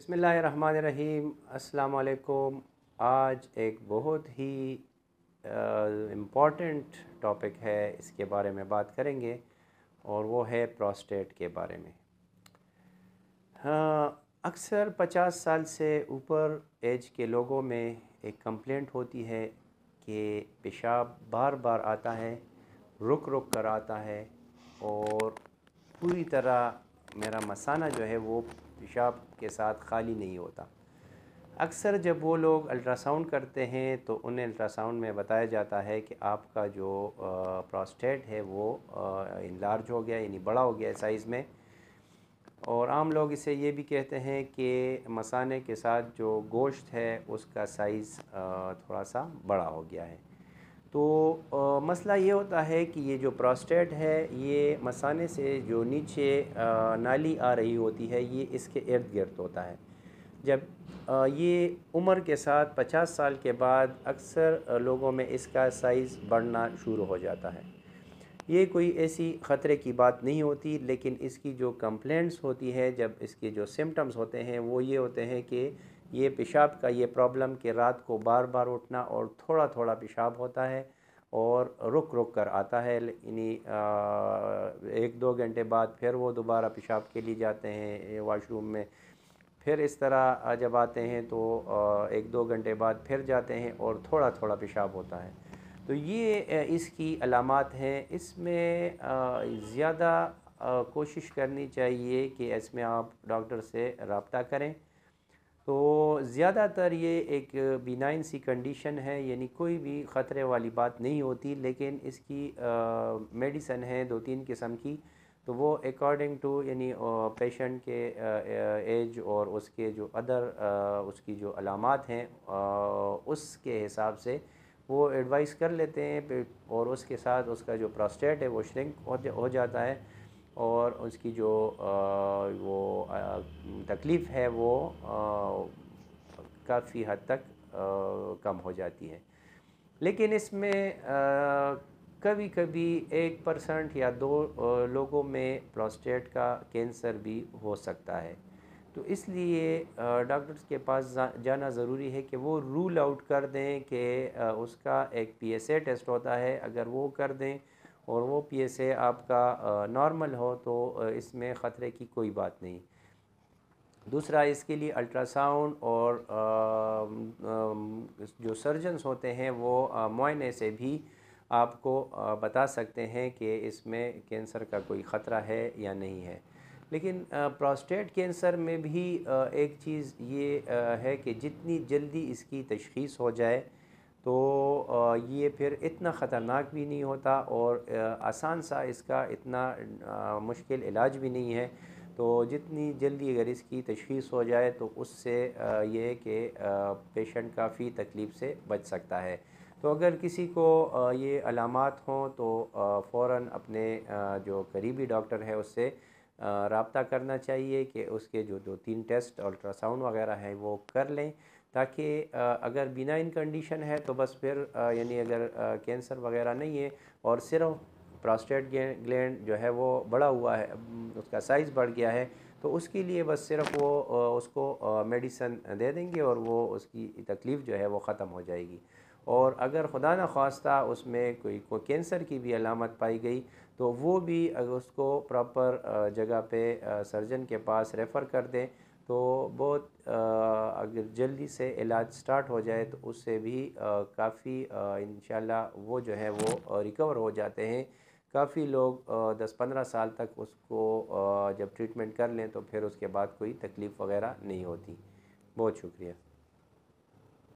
बसमीम अल्लाम आज एक बहुत ही इम्पॉर्टेंट टॉपिक है इसके बारे में बात करेंगे और वो है प्रोस्टेट के बारे में अक्सर 50 साल से ऊपर एज के लोगों में एक कंप्लेंट होती है कि पेशाब बार बार आता है रुक रुक कर आता है और पूरी तरह मेरा मसाना जो है वो पेशाब के साथ खाली नहीं होता अक्सर जब वो लोग अल्ट्रासाउंड करते हैं तो उन्हें अल्ट्रासाउंड में बताया जाता है कि आपका जो प्रोस्टेट है वो इनलार्ज हो गया यानी बड़ा हो गया साइज़ में और आम लोग इसे ये भी कहते हैं कि मसाने के साथ जो गोश्त है उसका साइज़ थोड़ा सा बड़ा हो गया है तो आ, मसला ये होता है कि ये जो प्रोस्टेट है ये मसाने से जो नीचे आ, नाली आ रही होती है ये इसके इर्द गिर्द होता है जब आ, ये उम्र के साथ 50 साल के बाद अक्सर लोगों में इसका साइज़ बढ़ना शुरू हो जाता है ये कोई ऐसी ख़तरे की बात नहीं होती लेकिन इसकी जो कंप्लेंट्स होती है जब इसके जो सिम्टम्स होते हैं वो ये होते हैं कि ये पेशाब का ये प्रॉब्लम कि रात को बार बार उठना और थोड़ा थोड़ा पेशाब होता है और रुक रुक कर आता है इन्हीं एक दो घंटे बाद फिर वो दोबारा पेशाब के लिए जाते हैं वाशरूम में फिर इस तरह जब आते हैं तो एक दो घंटे बाद फिर जाते हैं और थोड़ा थोड़ा पेशाब होता है तो ये इसकी अलामत हैं इसमें ज़्यादा कोशिश करनी चाहिए कि इसमें आप डॉक्टर से रबता करें तो ज़्यादातर ये एक बिनाइन सी कंडीशन है यानी कोई भी ख़तरे वाली बात नहीं होती लेकिन इसकी मेडिसन है दो तीन किस्म की तो वो अकॉर्डिंग टू यानी पेशेंट के एज और उसके जो अदर उसकी जो अलामत हैं उसके हिसाब से वो एडवाइस कर लेते हैं और उसके साथ उसका जो प्रोस्टेट है वो श्रिंक हो जाता है और उसकी जो वो तकलीफ़ है वो काफ़ी हद तक कम हो जाती है लेकिन इसमें कभी कभी एक परसेंट या दो लोगों में प्रोस्टेट का कैंसर भी हो सकता है तो इसलिए डॉक्टर्स के पास जाना ज़रूरी है कि वो रूल आउट कर दें कि उसका एक पीएसए टेस्ट होता है अगर वो कर दें और वो पी एस ए आपका नॉर्मल हो तो इसमें ख़तरे की कोई बात नहीं दूसरा इसके लिए अल्ट्रासाउंड और जो सर्जन्स होते हैं वो मुआने से भी आपको बता सकते हैं कि इसमें कैंसर का कोई ख़तरा है या नहीं है लेकिन प्रोस्टेट कैंसर में भी एक चीज़ ये है कि जितनी जल्दी इसकी तशखीस हो जाए तो ये फिर इतना ख़तरनाक भी नहीं होता और आसान सा इसका इतना मुश्किल इलाज भी नहीं है तो जितनी जल्दी अगर इसकी तशीस हो जाए तो उससे ये कि पेशेंट काफ़ी तकलीफ़ से बच सकता है तो अगर किसी को ये अलामत हों तो फ़ौर अपने जो करीबी डॉक्टर है उससे रबता करना चाहिए कि उसके जो दो तीन टेस्ट अल्ट्रासाउंड वगैरह हैं वो कर लें ताकि अगर इन कंडीशन है तो बस फिर यानी अगर कैंसर वगैरह नहीं है और सिर्फ प्रोस्टेट ग्लैंड जो है वो बड़ा हुआ है उसका साइज़ बढ़ गया है तो उसके लिए बस सिर्फ वो उसको मेडिसन दे देंगे और वो उसकी तकलीफ़ जो है वो ख़त्म हो जाएगी और अगर खुदा न खास्ता उसमें कोई को कैंसर की भी अलामत पाई गई तो वो भी अगर उसको प्रॉपर जगह पे सर्जन के पास रेफ़र कर दें तो बहुत अगर जल्दी से इलाज स्टार्ट हो जाए तो उससे भी काफ़ी इन वो जो है वो रिकवर हो जाते हैं काफ़ी लोग दस पंद्रह साल तक उसको जब ट्रीटमेंट कर लें तो फिर उसके बाद कोई तकलीफ़ वगैरह नहीं होती बहुत शुक्रिया